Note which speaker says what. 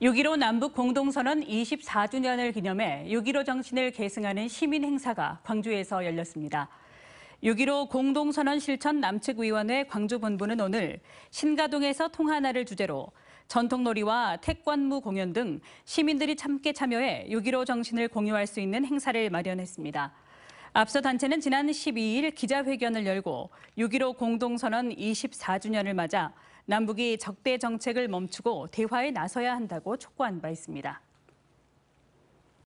Speaker 1: 6.15 남북 공동선언 24주년을 기념해 6.15 정신을 계승하는 시민 행사가 광주에서 열렸습니다. 6.15 공동선언 실천 남측위원회 광주본부는 오늘 신가동에서 통하나를 주제로 전통놀이와 태권무 공연 등 시민들이 함께 참여해 6.15 정신을 공유할 수 있는 행사를 마련했습니다. 앞서 단체는 지난 12일 기자회견을 열고 6.15 공동선언 24주년을 맞아 남북이 적대 정책을 멈추고 대화에 나서야 한다고 촉구한 바 있습니다.